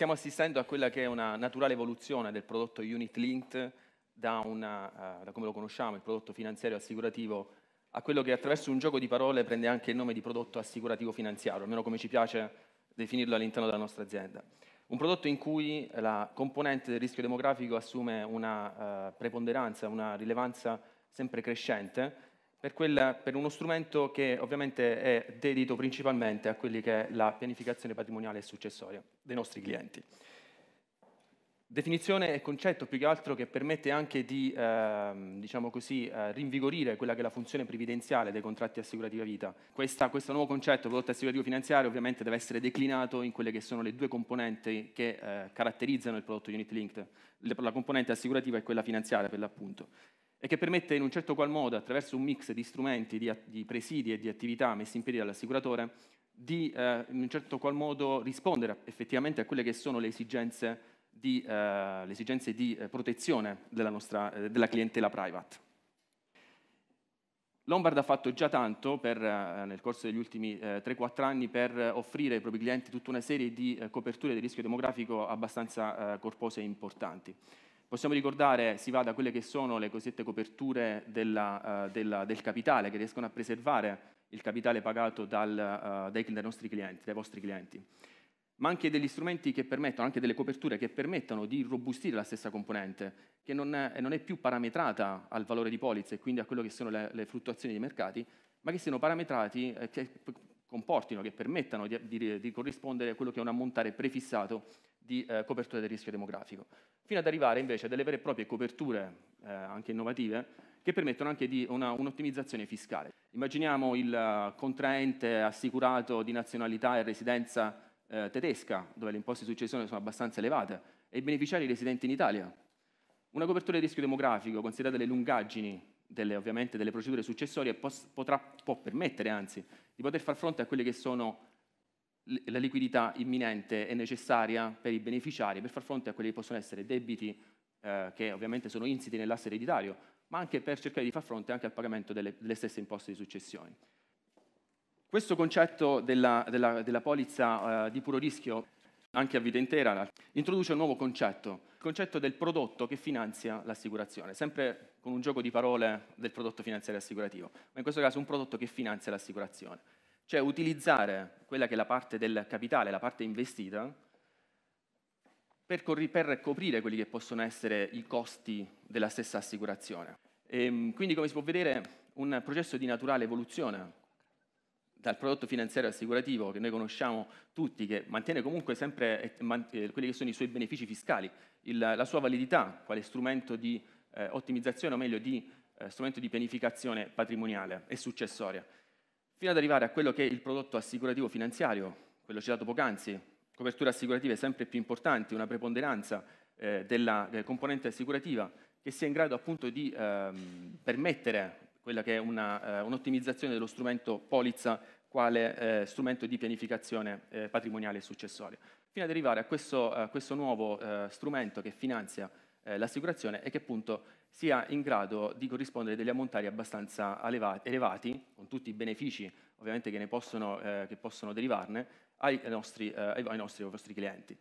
Stiamo assistendo a quella che è una naturale evoluzione del prodotto unit linked da, una, uh, da come lo conosciamo, il prodotto finanziario assicurativo, a quello che attraverso un gioco di parole prende anche il nome di prodotto assicurativo finanziario, almeno come ci piace definirlo all'interno della nostra azienda. Un prodotto in cui la componente del rischio demografico assume una eh, preponderanza, una rilevanza sempre crescente per, quella, per uno strumento che ovviamente è dedito principalmente a quelli che è la pianificazione patrimoniale e successoria dei nostri clienti. Definizione e concetto più che altro che permette anche di eh, diciamo così, eh, rinvigorire quella che è la funzione previdenziale dei contratti assicurativi a vita. Questa, questo nuovo concetto, prodotto assicurativo finanziario, ovviamente deve essere declinato in quelle che sono le due componenti che eh, caratterizzano il prodotto Unit Linked, la componente assicurativa e quella finanziaria per l'appunto e che permette in un certo qual modo, attraverso un mix di strumenti, di, di presidi e di attività messi in piedi dall'assicuratore, di eh, in un certo qual modo rispondere effettivamente a quelle che sono le esigenze di, eh, le esigenze di eh, protezione della, nostra, eh, della clientela private. Lombard ha fatto già tanto per, eh, nel corso degli ultimi 3-4 eh, anni per offrire ai propri clienti tutta una serie di coperture di rischio demografico abbastanza corpose e importanti. Possiamo ricordare, si va da quelle che sono le cosiddette coperture della, uh, della, del capitale, che riescono a preservare il capitale pagato dal, uh, dai, dai, nostri clienti, dai vostri clienti, ma anche degli strumenti che permettono, anche delle coperture che permettono di robustire la stessa componente, che non è, non è più parametrata al valore di polizza e quindi a quello che sono le, le fluttuazioni dei mercati, ma che siano parametrati, eh, che comportino, che permettano di, di, di corrispondere a quello che è un ammontare prefissato di eh, copertura del rischio demografico, fino ad arrivare invece a delle vere e proprie coperture eh, anche innovative che permettono anche di una, un'ottimizzazione fiscale. Immaginiamo il eh, contraente assicurato di nazionalità e residenza eh, tedesca, dove le imposte di successione sono abbastanza elevate, e i beneficiari residenti in Italia. Una copertura di rischio demografico, considerate le lungaggini delle, ovviamente delle procedure successorie, pos- potrà, può permettere anzi di poter far fronte a quelle che sono la liquidità imminente è necessaria per i beneficiari per far fronte a quelli che possono essere debiti eh, che ovviamente sono insiti nell'asse ereditario, ma anche per cercare di far fronte anche al pagamento delle, delle stesse imposte di successione. Questo concetto della, della, della polizza eh, di puro rischio, anche a vita intera, introduce un nuovo concetto, il concetto del prodotto che finanzia l'assicurazione, sempre con un gioco di parole del prodotto finanziario assicurativo, ma in questo caso un prodotto che finanzia l'assicurazione. Cioè utilizzare quella che è la parte del capitale, la parte investita, per, per coprire quelli che possono essere i costi della stessa assicurazione. E, ehm, quindi, come si può vedere, un processo di naturale evoluzione dal prodotto finanziario assicurativo che noi conosciamo tutti, che mantiene comunque sempre eh, quelli che sono i suoi benefici fiscali, il, la sua validità quale strumento di eh, ottimizzazione, o meglio di eh, strumento di pianificazione patrimoniale e successoria fino ad arrivare a quello che è il prodotto assicurativo finanziario, quello citato poc'anzi, coperture assicurative sempre più importanti, una preponderanza eh, della, eh, componente assicurativa che sia in grado appunto di ehm, permettere quella che è una, eh, un'ottimizzazione dello strumento polizza quale eh, strumento di pianificazione eh, patrimoniale e successoria, fino ad arrivare a questo, a questo nuovo eh, strumento che finanzia eh, l'assicurazione è che appunto sia in grado di corrispondere degli ammontari abbastanza elevati, elevati con tutti i benefici ovviamente che, possono, eh, che possono, derivarne, ai nostri, eh, ai nostri, ai vostri clienti.